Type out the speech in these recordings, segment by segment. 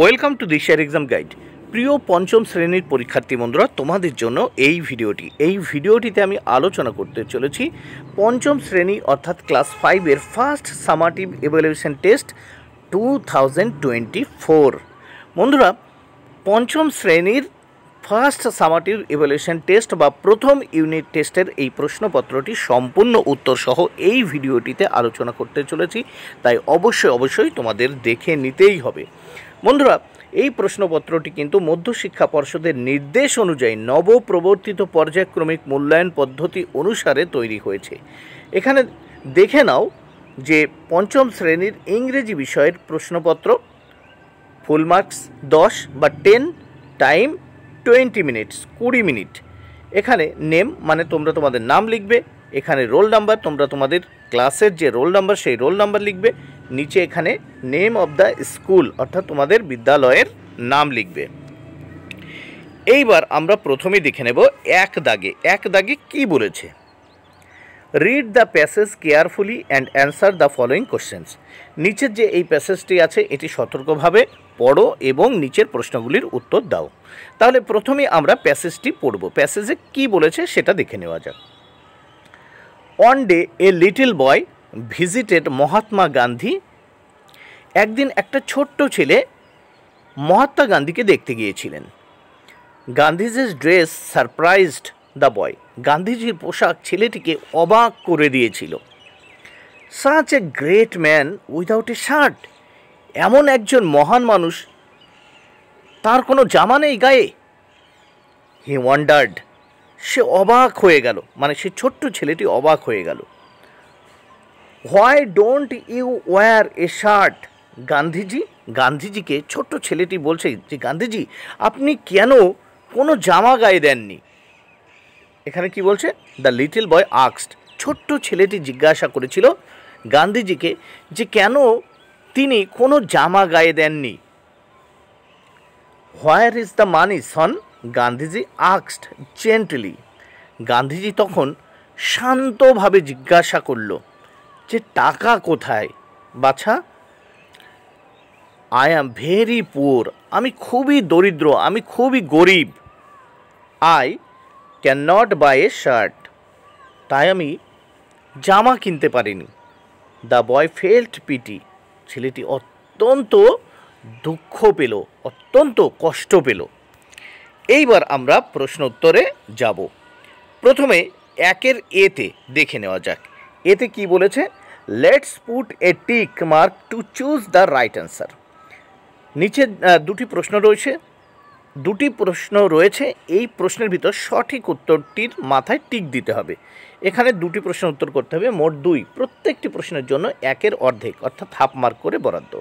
welcome to দিশিয়ার exam guide প্রিয় পঞ্চম শ্রেণীর পরীক্ষার্থী বন্ধুরা তোমাদের জন্য এই ভিডিওটি এই ভিডিওটিতে আমি আলোচনা করতে চলেছি পঞ্চম শ্রেণী অর্থাৎ ক্লাস ফাইভের first summative evaluation test two thousand twenty four বন্ধুরা পঞ্চম শ্রেণীর ফার্স্ট সামাটিভ ইভ্যালুয়েশন টেস্ট বা প্রথম ইউনিট টেস্টের এই প্রশ্নপত্রটি সম্পূর্ণ উত্তরসহ এই ভিডিওটিতে আলোচনা করতে চলেছি তাই অবশ্যই অবশ্যই তোমাদের দেখে নিতেই হবে বন্ধুরা এই প্রশ্নপত্রটি কিন্তু মধ্যশিক্ষা পর্ষদের নির্দেশ অনুযায়ী নবপ্রবর্তিত পর্যায়ক্রমিক মূল্যায়ন পদ্ধতি অনুসারে তৈরি হয়েছে এখানে দেখে নাও যে পঞ্চম শ্রেণীর ইংরেজি বিষয়ের প্রশ্নপত্র ফুল মার্কস দশ বা টেন টাইম টোয়েন্টি মিনিটস কুড়ি মিনিট এখানে নেম মানে তোমরা তোমাদের নাম লিখবে এখানে রোল নাম্বার তোমরা তোমাদের ক্লাসের যে রোল নাম্বার সেই রোল নাম্বার লিখবে নিচে এখানে নেম অব দ্য স্কুল অর্থাৎ তোমাদের বিদ্যালয়ের নাম লিখবে এইবার আমরা প্রথমে দেখে নেব এক দাগে এক দাগে কি বলেছে read the passage carefully and answer the following questions নিচের যে এই প্যাসেজটি আছে এটি সতর্কভাবে পড়ো এবং নিচের প্রশ্নগুলির উত্তর দাও তাহলে প্রথমে আমরা প্যাসেজটি পড়ব প্যাসেজে কি বলেছে সেটা দেখে নেওয়া যাক one day a little boy visited Mahatma Gandhi একদিন একটা ছোট্ট ছেলে মহাত্মা গান্ধীকে দেখতে গিয়েছিলেন গান্ধীজির ড্রেস সারপ্রাইজড দ্য বয় গান্ধীজির পোশাক ছেলেটিকে অবাক করে দিয়েছিল such a great man without a shirt এমন একজন মহান মানুষ তার কোনো জামা নেই গায়ে হি ওয়ান্ডার্ড সে অবাক হয়ে গেল মানে সে ছোট্ট ছেলেটি অবাক হয়ে গেল why don't you wear a shirt Gandhiji গান্ধীজিকে ছোট্ট ছেলেটি বলছে যে গান্ধীজি আপনি কেন কোনো জামা গায়ে দেননি এখানে কি বলছে দ্য লিটল বয় আক্সড ছোট্ট ছেলেটি জিজ্ঞাসা করেছিল গান্ধীজিকে যে কেন তিনি কোনো জামা গায়ে দেননি where is the money son Gandhiji আক্সড জেন্টলি গান্ধীজি তখন শান্তভাবে জিজ্ঞাসা করলো যে টাকা কোথায় বাছা আই অ্যাম ভেরি পুয়ার আমি খুবই দরিদ্র আমি খুবই গরিব I can not buy a shirt তাই আমি জামা কিনতে পারিনি দ্য বয় ফেল্ট পিটি ছেলেটি অত্যন্ত দুঃখ পেল অত্যন্ত কষ্ট পেল এইবার আমরা প্রশ্ন উত্তরে যাব প্রথমে একের এতে দেখে নেওয়া যাক এতে কি বলেছে let's put a tick mark to choose the right answer নিচে দুটি প্রশ্ন রয়েছে দুটি প্রশ্ন রয়েছে এই প্রশ্নের ভিতর সঠিক উত্তরটির মাথায় টিক দিতে হবে এখানে দুটি প্রশ্নের উত্তর করতে হবে মোট দুই প্রত্যেকটি প্রশ্নের জন্য একের অর্ধেক অর্থাৎ হাফ মার্ক করে বরাদ্দ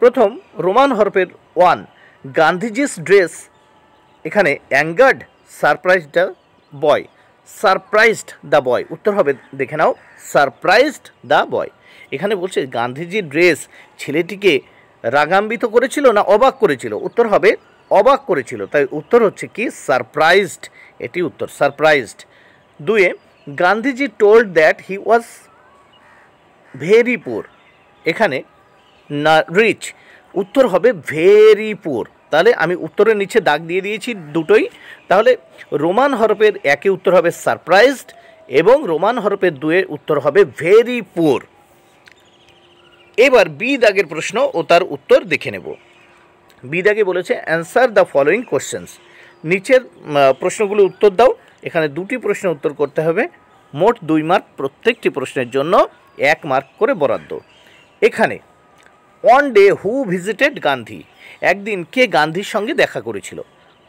প্রথম রোমান হরফের ওয়ান গান্ধীজিস ড্রেস এখানে angered surprise the boy surprised the boy উত্তর হবে দেখে নাও সারপ্রাইজড দ্য বয় এখানে বলছে গান্ধীজির ড্রেস ছেলেটিকে রাগাম্বিত করেছিল না অবাক করেছিল উত্তর হবে অবাক করেছিল তাই উত্তর হচ্ছে কি সারপ্রাইজড এটি উত্তর সারপ্রাইজড দুয়ে Gandhiji told that he was very poor এখানে না রিচ উত্তর হবে ভেরি পুর তাহলে আমি উত্তরের নিচে দাগ দিয়ে দিয়েছি দুটোই তাহলে রোমান হরফের একে উত্তর হবে সারপ্রাইজড এবং রোমান হরফের দুয়ে উত্তর হবে ভেরি পুর এবার বি দাগের প্রশ্ন ও তার উত্তর দেখে নেব বি দাগে বলেছে অ্যান্সার দ্য ফলোয়িং কোশ্চেন্স নিচের প্রশ্নগুলো উত্তর দাও এখানে দুটি প্রশ্ন উত্তর করতে হবে মোট দুই মার্ক প্রত্যেকটি প্রশ্নের জন্য এক মার্ক করে বরাদ্দ এখানে one day who visited Gandhi একদিন কে গান্ধীর সঙ্গে দেখা করেছিল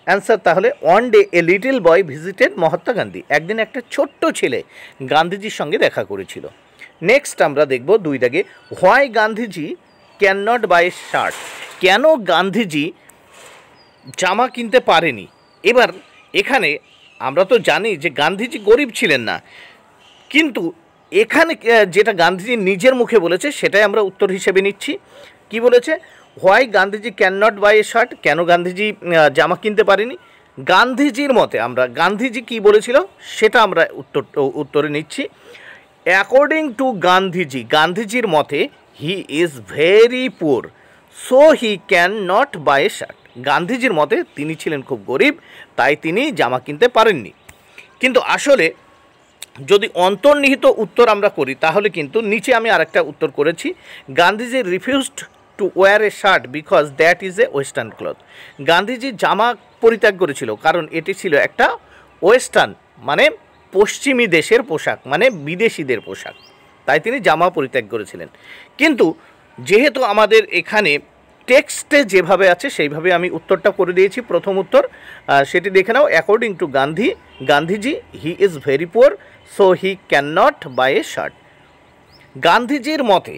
অ্যান্সার তাহলে one day a little boy visited Mahatma Gandhi একদিন একটা ছোট্ট ছেলে গান্ধীজির সঙ্গে দেখা করেছিল নেক্সট আমরা দেখব দুই দাগে why Gandhiji can not buy shirt কেন গান্ধীজি জামা কিনতে পারেনি এবার এখানে আমরা তো জানি যে গান্ধীজি গরিব ছিলেন না কিন্তু এখানে যেটা গান্ধীজি নিজের মুখে বলেছে সেটাই আমরা উত্তর হিসেবে নিচ্ছি কি বলেছে why Gandhiji can not buy a shirt কেন গান্ধীজি জামা কিনতে পারেনি গান্ধীজির মতে আমরা গান্ধীজি কি বলেছিল সেটা আমরা উত্তর উত্তরে নিচ্ছি অ্যাকর্ডিং টু গান্ধীজি গান্ধীজির মতে he is very poor so he can not buy a shirt গান্ধীজির মতে তিনি ছিলেন খুব গরিব তাই তিনি জামা কিনতে পারেননি কিন্তু আসলে যদি অন্তর্নিহিত উত্তর আমরা করি তাহলে কিন্তু নিচে আমি আরেকটা উত্তর করেছি Gandhiji refused to wear a shirt because that is a western cloth Gandhiji জামা পরিত্যাগ করেছিল কারণ এটি ছিল একটা ওয়েস্টার্ন মানে পশ্চিমী দেশের পোশাক মানে বিদেশিদের পোশাক তাই তিনি জামা পরিত্যাগ করেছিলেন কিন্তু যেহেতু আমাদের এখানে টেক্সটে যেভাবে আছে সেইভাবে আমি উত্তরটা করে দিয়েছি প্রথম উত্তর সেটি দেখে নাও according to Gandhi Gandhiji he is very poor so he can not buy a shirt গান্ধীজির মতে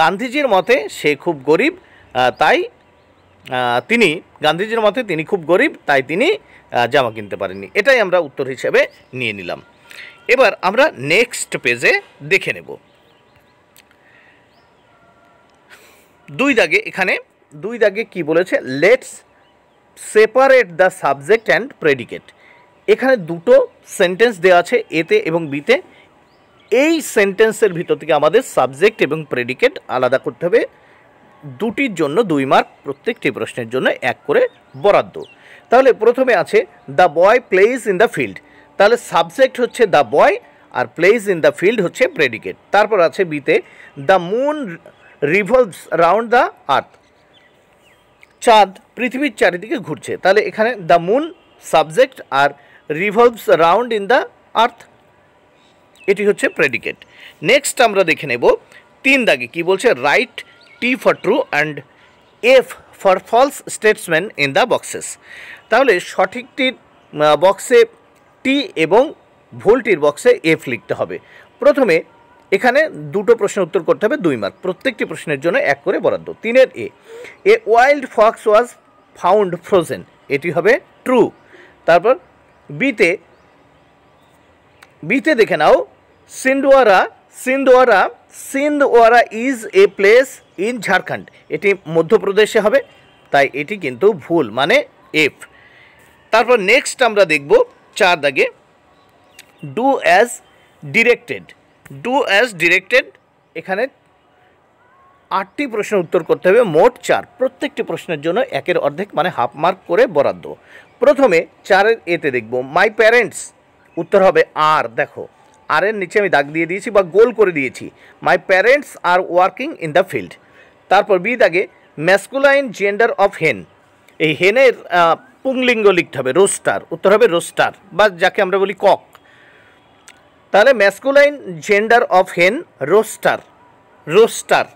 গান্ধীজির মতে সে খুব গরিব তাই তিনি গান্ধীজির মতে তিনি খুব গরিব তাই তিনি জামা কিনতে পারেননি এটাই আমরা উত্তর হিসেবে নিয়ে নিলাম এবার আমরা নেক্সট পেজে দেখে নেব দুই দাগে এখানে দুই দাগে কি বলেছে let's separate the subject and predicate এখানে দুটো সেন্টেন্স দেওয়া আছে এতে এবং বিতে এই সেন্টেন্সের ভিতর থেকে আমাদের সাবজেক্ট এবং প্রেডিকেট আলাদা করতে হবে দুটির জন্য দুই মার্ক প্রত্যেকটি প্রশ্নের জন্য এক করে বরাদ্দ তাহলে প্রথমে আছে the boy plays in the field তাহলে সাবজেক্ট হচ্ছে দ্য বয় আর প্লেস ইন দ্য ফিল্ড হচ্ছে প্রেডিকেট তারপর আছে বিতে the moon revolves round the earth চাঁদ পৃথিবীর চারিদিকে ঘুরছে তাহলে এখানে দ্য মুন সাবজেক্ট আর revolves round in the earth এটি হচ্ছে প্রেডিকেট নেক্সট আমরা দেখে নেব তিন দাগে কি বলছে write T for true and F for false স্টেটসম্যান ইন দ্য বক্সেস তাহলে সঠিকটির বক্সে টি এবং ভুলটির বক্সে এফ লিখতে হবে প্রথমে এখানে দুটো প্রশ্নের উত্তর করতে হবে দুই মার্ক প্রত্যেকটি প্রশ্নের জন্য এক করে বরাদ্দ তিনের a a wild fox was found frozen এটি হবে ট্রু তারপর বিতে বিতে দেখে নাও Chhindwara Chhindwara Chhindwara is a place in Jharkhand এটি মধ্যপ্রদেশে হবে তাই এটি কিন্তু ভুল মানে এফ তারপর নেক্সট আমরা দেখব চার দাগে do as directed do as directed এখানে আটটি প্রশ্নের উত্তর করতে হবে মোট চার প্রত্যেকটি প্রশ্নের জন্য একের অর্ধেক মানে হাফ মার্ক করে বরাদ্দ প্রথমে চারের এতে দেখব মাই প্যারেন্টস উত্তর হবে আর দেখো আর এর নিচে আমি দাগ দিয়ে দিয়েছি বা গোল করে দিয়েছি my parents are working in the field তারপর বি দাগে ম্যাসকুলাইন জেন্ডার অফ হেন এই হেনের পুংলিঙ্গ লিখতে হবে রোস্টার উত্তর হবে রোস্টার বা যাকে আমরা বলি কক তাহলে masculine gender of hen rooster rooster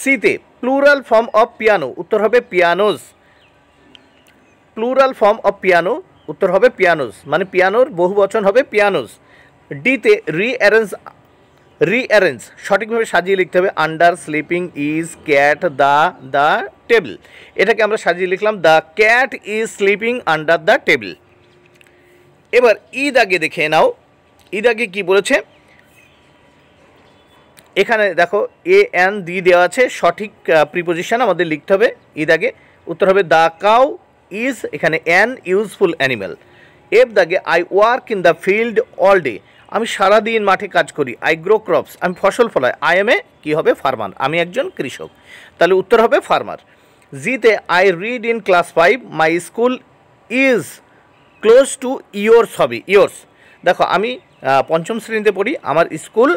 সিতে প্লুরাল ফর্ম অফ পিয়ানো উত্তর হবে pianos plural form of piano উত্তর হবে পিয়ানোস মানে পিয়ানোর বহু বচন হবে পিয়ানোস ডিতে রিঅ্যারেঞ্জ রিঅ্যারেঞ্জ সঠিকভাবে সাজিয়ে লিখতে হবে under sleeping is cat the the table এটাকে আমরা সাজিয়ে লিখলাম the cat is sleeping under the table এবার ঈদ আগে দেখে নাও ঈদ আগে কী বলেছে এখানে দেখো এ অ্যান দি দেওয়া আছে সঠিক প্রিপোজিশন আমাদের লিখতে হবে ঈদ আগে উত্তর হবে দ্য কাউ ইজ এখানে অ্যান ইউজফুল অ্যানিম্যাল এফ দাগে I work in the field all day আমি সারাদিন মাঠে কাজ করি আই গ্রো ক্রপস আমি ফসল ফলাই আই এম এ কী হবে ফার্মার আমি একজন কৃষক তাহলে উত্তর হবে ফার্মার জিতে I read in class five my school is close to yours হবে ইয়োর্স দেখো আমি পঞ্চম শ্রেণীতে পড়ি আমার স্কুল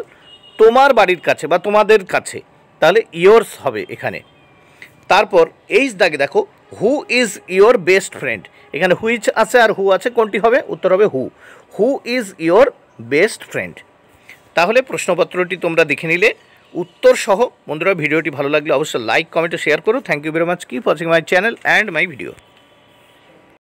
তোমার বাড়ির কাছে বা তোমাদের কাছে তাহলে ইয়োর্স হবে এখানে তারপর এইচ দাগে দেখো who is your best friend এখানে হুইচ আছে আর হু আছে কোনটি হবে উত্তর হবে who who is your best friend তাহলে প্রশ্নপত্রটি তোমরা দেখে নিলে উত্তর সহ বন্ধুরা ভিডিওটি ভালো লাগলে অবশ্যই লাইক কমেন্ট শেয়ার করো থ্যাংক ইউ ভেরি মাচ কি for my channel and my video